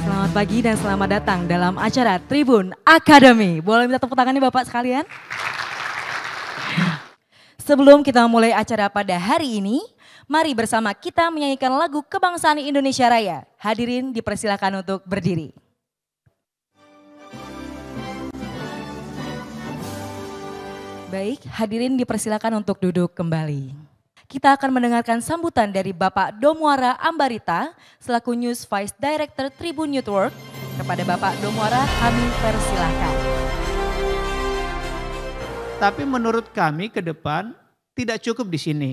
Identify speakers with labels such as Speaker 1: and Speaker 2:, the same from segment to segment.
Speaker 1: Selamat pagi dan selamat datang dalam acara Tribun Academy. Boleh minta tepuk tangannya Bapak sekalian? Sebelum kita mulai acara pada hari ini, mari bersama kita menyanyikan lagu Kebangsaan Indonesia Raya. Hadirin dipersilakan untuk berdiri. Baik, hadirin dipersilakan untuk duduk kembali. Kita akan mendengarkan sambutan dari Bapak Domuara Ambarita selaku News Vice Director Tribun Network. Kepada Bapak Domuara kami persilahkan.
Speaker 2: Tapi menurut kami ke depan tidak cukup di sini.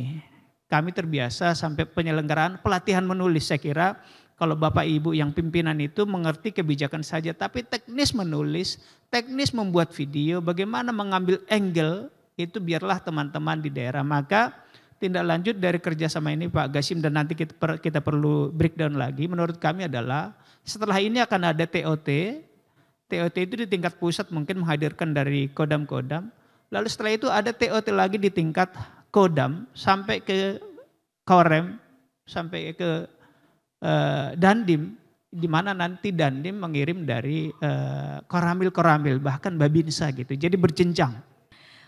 Speaker 2: Kami terbiasa sampai penyelenggaraan pelatihan menulis saya kira kalau Bapak Ibu yang pimpinan itu mengerti kebijakan saja, tapi teknis menulis, teknis membuat video, bagaimana mengambil angle itu biarlah teman-teman di daerah. Maka tindak lanjut dari kerjasama ini Pak Gasim dan nanti kita, per, kita perlu breakdown lagi menurut kami adalah setelah ini akan ada TOT. TOT itu di tingkat pusat mungkin menghadirkan dari kodam-kodam. Lalu setelah itu ada TOT lagi di tingkat kodam sampai ke korem, sampai ke Eh, dandim di mana nanti Dandim mengirim dari eh, koramil-koramil bahkan babinsa gitu. Jadi berjenjang.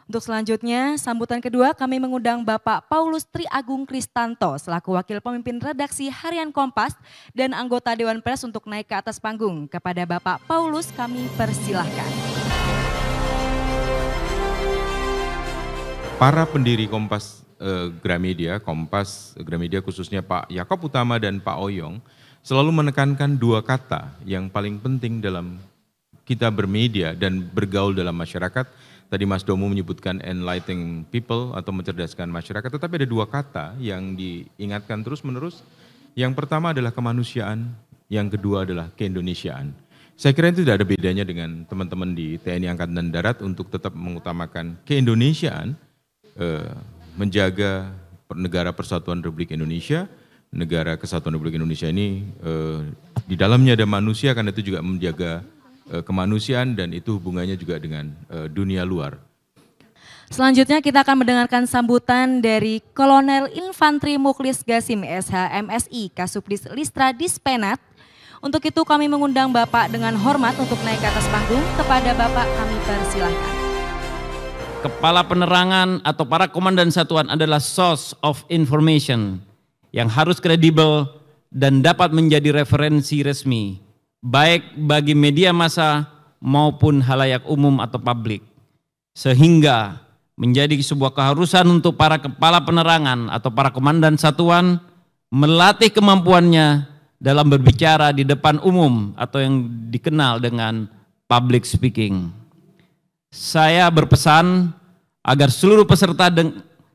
Speaker 1: Untuk selanjutnya, sambutan kedua kami mengundang Bapak Paulus Tri Agung Kristanto selaku Wakil Pemimpin Redaksi Harian Kompas dan anggota Dewan Pers untuk naik ke atas panggung. Kepada Bapak Paulus kami persilahkan.
Speaker 3: Para pendiri Kompas Eh, Gramedia, Kompas, eh, Gramedia khususnya Pak Yakob Utama dan Pak Oyong selalu menekankan dua kata yang paling penting dalam kita bermedia dan bergaul dalam masyarakat. Tadi Mas Domo menyebutkan enlightening people atau mencerdaskan masyarakat, tetapi ada dua kata yang diingatkan terus-menerus. Yang pertama adalah kemanusiaan, yang kedua adalah keindonesiaan. Saya kira itu tidak ada bedanya dengan teman-teman di TNI Angkatan Darat untuk tetap mengutamakan keindonesiaan, eh, menjaga negara persatuan Republik Indonesia, negara kesatuan Republik Indonesia ini eh, di dalamnya ada manusia karena itu juga menjaga eh, kemanusiaan dan itu hubungannya juga dengan eh, dunia luar.
Speaker 1: Selanjutnya kita akan mendengarkan sambutan dari Kolonel Infantri Muklis Gasim SH MSI Kasubdis Listra Dispenat. Untuk itu kami mengundang Bapak dengan hormat untuk naik ke atas panggung. Kepada Bapak kami persilahkan
Speaker 4: kepala penerangan atau para komandan satuan adalah source of information yang harus kredibel dan dapat menjadi referensi resmi baik bagi media massa maupun halayak umum atau publik sehingga menjadi sebuah keharusan untuk para kepala penerangan atau para komandan satuan melatih kemampuannya dalam berbicara di depan umum atau yang dikenal dengan public speaking saya berpesan agar seluruh peserta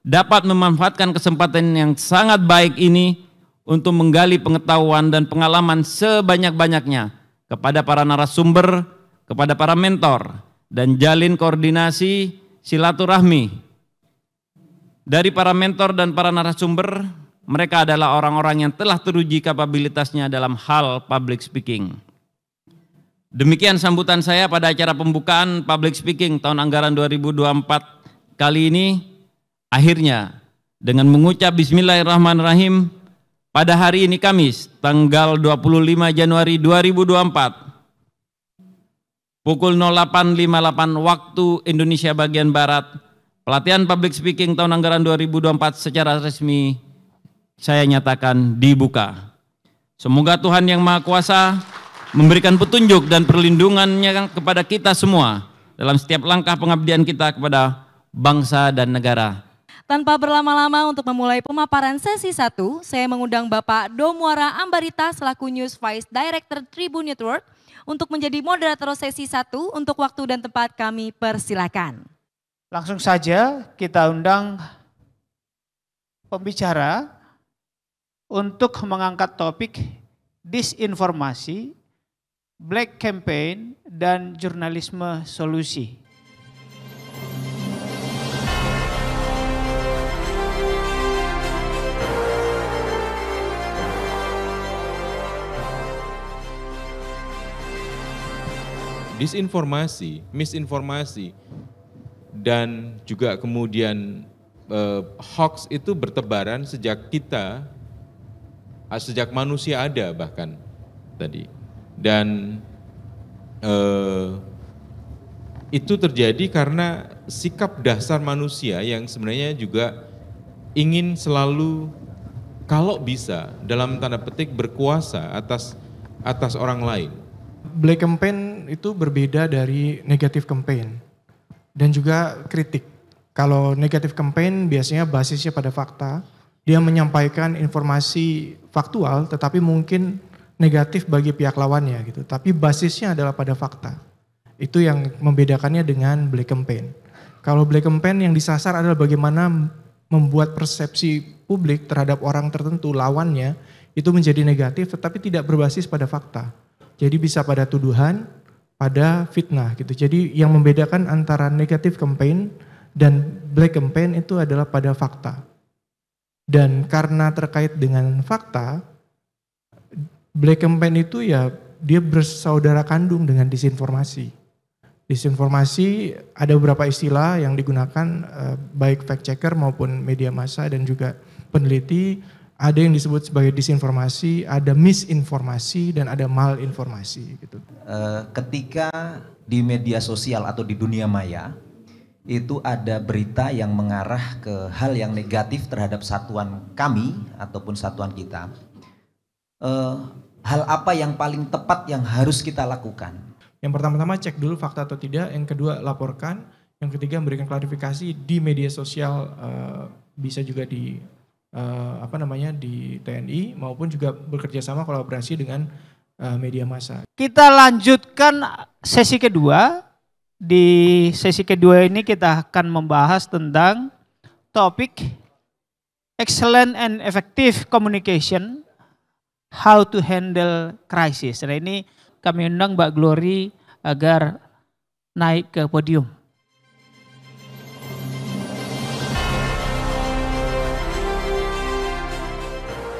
Speaker 4: dapat memanfaatkan kesempatan yang sangat baik ini untuk menggali pengetahuan dan pengalaman sebanyak-banyaknya kepada para narasumber, kepada para mentor, dan jalin koordinasi silaturahmi. Dari para mentor dan para narasumber, mereka adalah orang-orang yang telah teruji kapabilitasnya dalam hal public speaking. Demikian sambutan saya pada acara pembukaan public speaking tahun anggaran 2024 kali ini. Akhirnya dengan mengucap bismillahirrahmanirrahim pada hari ini Kamis tanggal 25 Januari 2024 pukul 08.58 waktu Indonesia bagian Barat pelatihan public speaking tahun anggaran 2024 secara resmi saya nyatakan dibuka. Semoga Tuhan yang Maha Kuasa memberikan petunjuk dan perlindungannya kepada kita semua dalam setiap langkah pengabdian kita kepada bangsa dan negara.
Speaker 1: Tanpa berlama-lama untuk memulai pemaparan sesi 1, saya mengundang Bapak Domuara Ambarita selaku News Vice Director Tribun Network untuk menjadi moderator sesi 1 untuk waktu dan tempat
Speaker 2: kami persilakan. Langsung saja kita undang pembicara untuk mengangkat topik disinformasi Black Campaign, dan Jurnalisme Solusi.
Speaker 3: Disinformasi, misinformasi, dan juga kemudian eh, hoax itu bertebaran sejak kita, eh, sejak manusia ada bahkan tadi dan eh, itu terjadi karena sikap dasar manusia yang sebenarnya juga ingin selalu kalau bisa dalam tanda petik berkuasa atas atas orang lain.
Speaker 5: Black campaign itu berbeda dari negatif campaign dan juga kritik. Kalau negatif campaign biasanya basisnya pada fakta, dia menyampaikan informasi faktual tetapi mungkin negatif bagi pihak lawannya gitu. Tapi basisnya adalah pada fakta. Itu yang membedakannya dengan black campaign. Kalau black campaign yang disasar adalah bagaimana membuat persepsi publik terhadap orang tertentu lawannya itu menjadi negatif tetapi tidak berbasis pada fakta. Jadi bisa pada tuduhan, pada fitnah gitu. Jadi yang membedakan antara negatif campaign dan black campaign itu adalah pada fakta. Dan karena terkait dengan fakta, black campaign itu ya dia bersaudara kandung dengan disinformasi. Disinformasi ada beberapa istilah yang digunakan eh, baik fact checker maupun media massa dan juga peneliti. Ada yang disebut sebagai disinformasi, ada misinformasi dan ada malinformasi gitu.
Speaker 2: Eh, ketika di media sosial atau di dunia maya itu ada berita yang mengarah ke hal yang negatif terhadap satuan kami ataupun satuan kita uh, hal
Speaker 5: apa yang paling tepat yang harus kita lakukan? Yang pertama-tama cek dulu fakta atau tidak, yang kedua laporkan, yang ketiga memberikan klarifikasi di media sosial uh, bisa juga di uh, apa namanya di TNI maupun juga bekerja sama kolaborasi dengan uh, media massa.
Speaker 2: Kita lanjutkan sesi kedua. Di sesi kedua ini kita akan membahas tentang topik excellent and effective communication how to handle crisis. Nah ini kami undang Mbak Glory agar naik ke
Speaker 6: podium.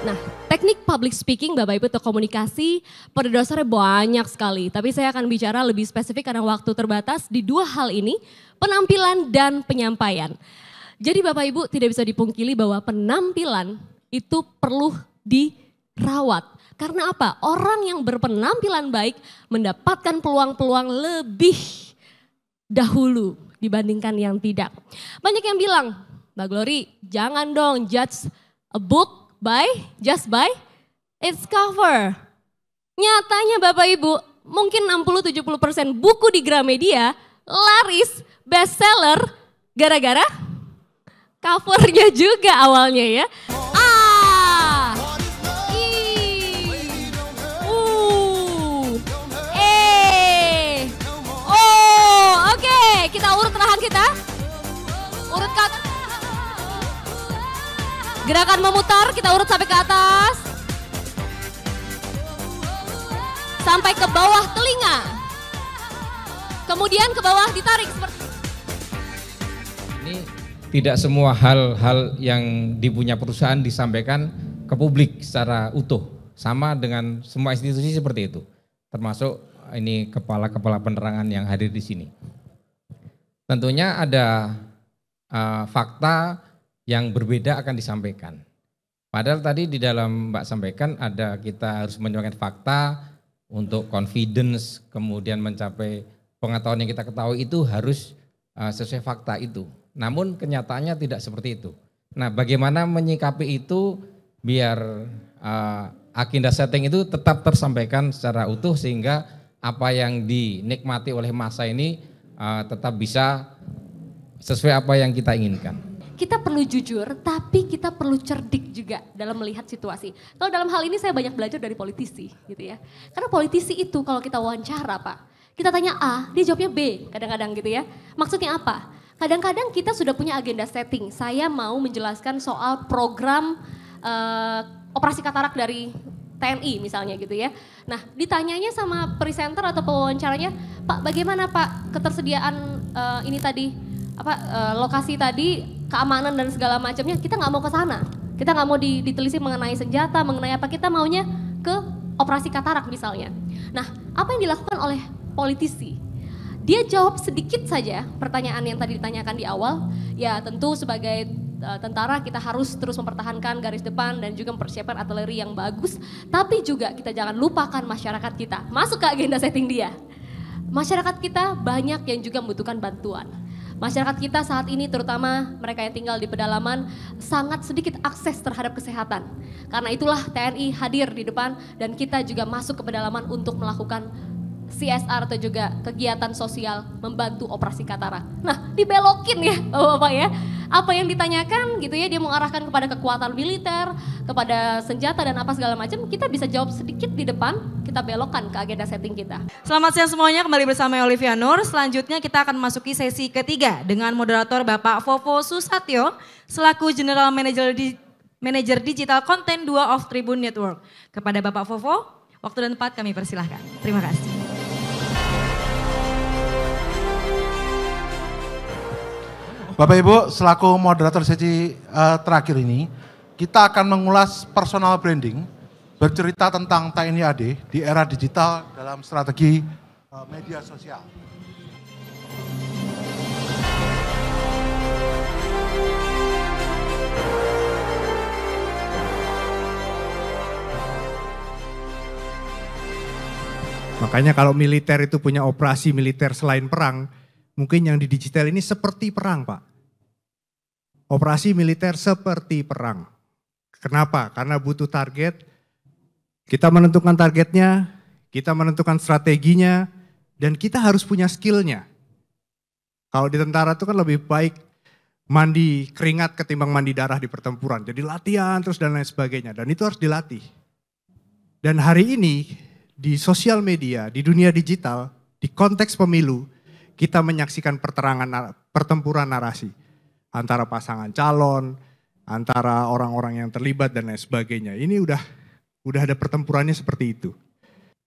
Speaker 6: Nah, teknik public speaking Bapak Ibu atau komunikasi pada dasarnya banyak sekali. Tapi saya akan bicara lebih spesifik karena waktu terbatas di dua hal ini, penampilan dan penyampaian. Jadi Bapak Ibu tidak bisa dipungkiri bahwa penampilan itu perlu di rawat. Karena apa? Orang yang berpenampilan baik mendapatkan peluang-peluang lebih dahulu dibandingkan yang tidak. Banyak yang bilang, Mbak Glory, jangan dong judge a book by just by its cover. Nyatanya Bapak Ibu, mungkin 60-70% buku di Gramedia laris bestseller gara-gara covernya juga awalnya ya. Gerakan memutar, kita urut sampai ke atas. Sampai ke bawah telinga. Kemudian ke bawah ditarik seperti ini.
Speaker 7: Tidak semua hal-hal yang dipunya perusahaan disampaikan ke publik secara utuh. Sama dengan semua institusi seperti itu. Termasuk ini kepala-kepala penerangan yang hadir di sini. Tentunya ada uh, fakta yang berbeda akan disampaikan. Padahal tadi di dalam Mbak sampaikan ada kita harus menyampaikan fakta untuk confidence kemudian mencapai pengetahuan yang kita ketahui itu harus uh, sesuai fakta itu. Namun kenyataannya tidak seperti itu. Nah, bagaimana menyikapi itu biar uh, agenda setting itu tetap tersampaikan secara utuh sehingga apa yang dinikmati oleh masa ini uh, tetap bisa sesuai apa yang kita inginkan
Speaker 6: kita perlu jujur, tapi kita perlu cerdik juga dalam melihat situasi. Kalau dalam hal ini saya banyak belajar dari politisi gitu ya. Karena politisi itu kalau kita wawancara Pak, kita tanya A, dia jawabnya B kadang-kadang gitu ya. Maksudnya apa? Kadang-kadang kita sudah punya agenda setting. Saya mau menjelaskan soal program uh, operasi katarak dari TNI misalnya gitu ya. Nah ditanyanya sama presenter atau pewawancaranya, Pak bagaimana Pak ketersediaan uh, ini tadi apa uh, lokasi tadi keamanan dan segala macamnya kita nggak mau ke sana kita nggak mau ditelisik mengenai senjata mengenai apa kita maunya ke operasi katarak misalnya nah apa yang dilakukan oleh politisi dia jawab sedikit saja pertanyaan yang tadi ditanyakan di awal ya tentu sebagai eh, tentara kita harus terus mempertahankan garis depan dan juga mempersiapkan artileri yang bagus tapi juga kita jangan lupakan masyarakat kita masuk ke agenda setting dia masyarakat kita banyak yang juga membutuhkan bantuan masyarakat kita saat ini terutama mereka yang tinggal di pedalaman sangat sedikit akses terhadap kesehatan. Karena itulah TNI hadir di depan dan kita juga masuk ke pedalaman untuk melakukan CSR atau juga kegiatan sosial membantu operasi katarak. Nah, dibelokin ya Bapak-bapak ya. Apa yang ditanyakan gitu ya, dia mengarahkan kepada kekuatan militer, kepada senjata dan apa segala macam, kita bisa jawab sedikit di depan, kita belokkan ke agenda setting kita.
Speaker 1: Selamat siang semuanya, kembali bersama Olivia Nur. Selanjutnya kita akan memasuki sesi ketiga dengan moderator Bapak Fofo Susatyo selaku General Manager di Manager Digital Content 2 of Tribun Network. Kepada Bapak Fofo, waktu dan tempat kami persilahkan. Terima kasih.
Speaker 6: Bapak Ibu,
Speaker 3: selaku moderator sesi uh, terakhir ini, kita akan mengulas personal branding, bercerita tentang TNI AD di era digital dalam strategi uh, media sosial.
Speaker 6: Makanya
Speaker 8: kalau militer itu punya operasi militer selain perang, mungkin yang di digital ini seperti perang, Pak operasi militer seperti perang. Kenapa? Karena butuh target. Kita menentukan targetnya, kita menentukan strateginya, dan kita harus punya skillnya. Kalau di tentara itu kan lebih baik mandi keringat ketimbang mandi darah di pertempuran. Jadi latihan terus dan lain sebagainya. Dan itu harus dilatih. Dan hari ini di sosial media, di dunia digital, di konteks pemilu, kita menyaksikan pertempuran narasi antara pasangan calon, antara orang-orang yang terlibat dan lain sebagainya. Ini udah udah ada pertempurannya seperti itu.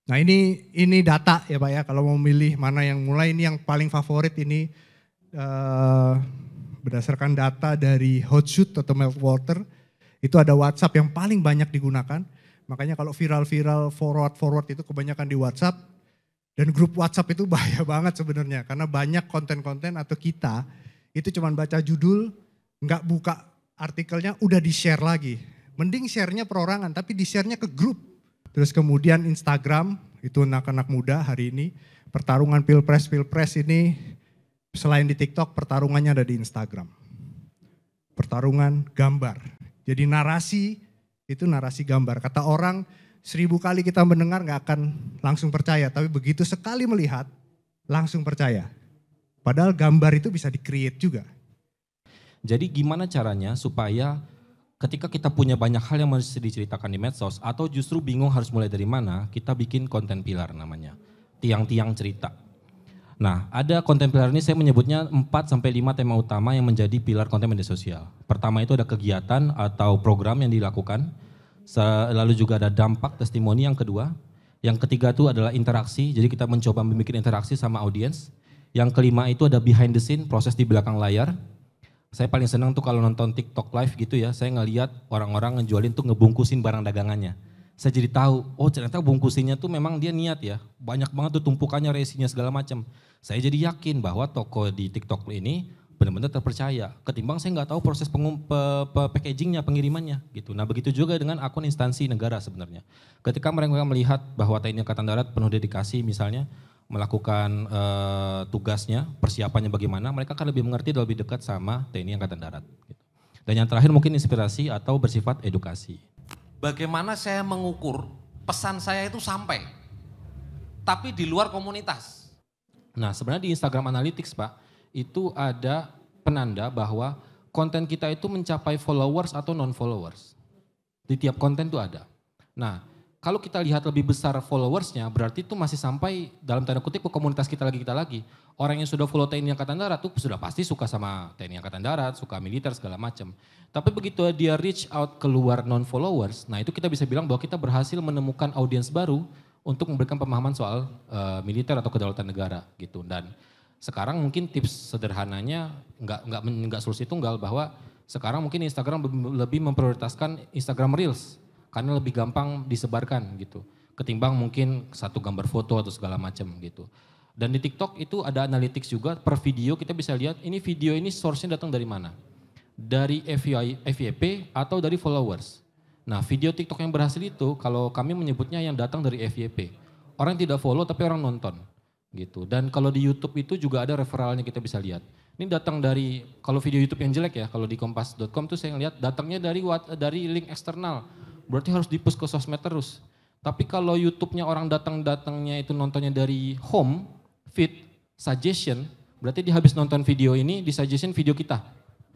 Speaker 8: Nah ini ini data ya pak ya kalau mau milih mana yang mulai ini yang paling favorit ini uh, berdasarkan data dari Hotshot atau Meltwater itu ada WhatsApp yang paling banyak digunakan makanya kalau viral-viral forward-forward itu kebanyakan di WhatsApp dan grup WhatsApp itu bahaya banget sebenarnya karena banyak konten-konten atau kita itu cuma baca judul, nggak buka artikelnya, udah di-share lagi. Mending sharenya perorangan, tapi di-sharenya ke grup. Terus kemudian Instagram, itu anak-anak muda hari ini. Pertarungan Pilpres-Pilpres ini, selain di TikTok, pertarungannya ada di Instagram. Pertarungan gambar. Jadi narasi, itu narasi gambar. Kata orang, seribu kali kita mendengar nggak akan langsung percaya. Tapi begitu sekali melihat, langsung percaya. Padahal gambar itu bisa dikreat juga.
Speaker 7: Jadi gimana caranya supaya ketika kita punya banyak hal yang mesti diceritakan di medsos atau justru bingung harus mulai dari mana, kita bikin konten pilar namanya. Tiang-tiang cerita. Nah, ada konten pilar ini saya menyebutnya 4 sampai 5 tema utama yang menjadi pilar konten media sosial. Pertama itu ada kegiatan atau program yang dilakukan. Lalu juga ada dampak testimoni yang kedua. Yang ketiga itu adalah interaksi. Jadi kita mencoba membuat interaksi sama audiens. Yang kelima itu ada behind the scene, proses di belakang layar. Saya paling senang tuh kalau nonton TikTok live gitu ya, saya ngeliat orang-orang ngejualin tuh ngebungkusin barang dagangannya. Saya jadi tahu, oh ternyata bungkusinnya tuh memang dia niat ya. Banyak banget tuh tumpukannya, resinya segala macam. Saya jadi yakin bahwa toko di TikTok ini benar-benar terpercaya. Ketimbang saya nggak tahu proses pengum, pe, pe, packagingnya, pengirimannya gitu. Nah begitu juga dengan akun instansi negara sebenarnya. Ketika mereka melihat bahwa TNI Angkatan Darat penuh dedikasi misalnya, melakukan uh, tugasnya, persiapannya bagaimana, mereka akan lebih mengerti dan lebih dekat sama TNI Angkatan Darat. Gitu. Dan yang terakhir mungkin inspirasi atau bersifat edukasi. Bagaimana saya mengukur pesan saya itu sampai, tapi di luar komunitas. Nah sebenarnya di Instagram Analytics Pak, itu ada penanda bahwa konten kita itu mencapai followers atau non-followers. Di tiap konten itu ada. Nah kalau kita lihat lebih besar followersnya, berarti itu masih sampai dalam tanda kutip ke komunitas kita lagi kita lagi. Orang yang sudah follow TNI Angkatan Darat tuh sudah pasti suka sama TNI Angkatan Darat, suka militer segala macam. Tapi begitu dia reach out keluar non followers, nah itu kita bisa bilang bahwa kita berhasil menemukan audiens baru untuk memberikan pemahaman soal uh, militer atau kedaulatan negara gitu. Dan sekarang mungkin tips sederhananya nggak nggak nggak solusi tunggal bahwa sekarang mungkin Instagram lebih memprioritaskan Instagram Reels karena lebih gampang disebarkan gitu ketimbang mungkin satu gambar foto atau segala macam gitu. Dan di TikTok itu ada analytics juga per video kita bisa lihat ini video ini source-nya datang dari mana? Dari FYP atau dari followers. Nah, video TikTok yang berhasil itu kalau kami menyebutnya yang datang dari FYP. Orang tidak follow tapi orang nonton gitu. Dan kalau di YouTube itu juga ada referralnya kita bisa lihat. Ini datang dari kalau video YouTube yang jelek ya, kalau di kompas.com tuh saya lihat datangnya dari dari link eksternal berarti harus dipus ke sosmed terus. Tapi kalau YouTube-nya orang datang-datangnya itu nontonnya dari home, feed, suggestion, berarti dia habis nonton video ini di suggestion video kita.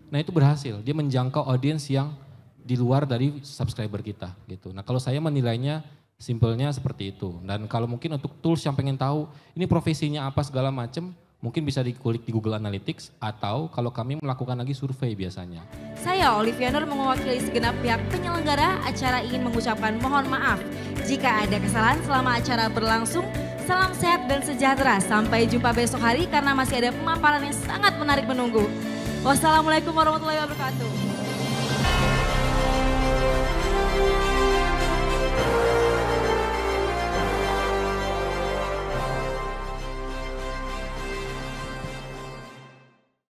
Speaker 7: Nah itu berhasil, dia menjangkau audiens yang di luar dari subscriber kita gitu. Nah kalau saya menilainya simpelnya seperti itu. Dan kalau mungkin untuk tools yang pengen tahu ini profesinya apa segala macam, Mungkin bisa dikulik di Google Analytics atau kalau kami melakukan lagi survei biasanya.
Speaker 1: Saya Olivia Nur mewakili segenap pihak penyelenggara acara ingin mengucapkan mohon maaf jika ada kesalahan selama acara berlangsung. Salam sehat dan sejahtera. Sampai jumpa besok hari karena masih ada pemaparan yang sangat menarik menunggu. Wassalamualaikum warahmatullahi wabarakatuh.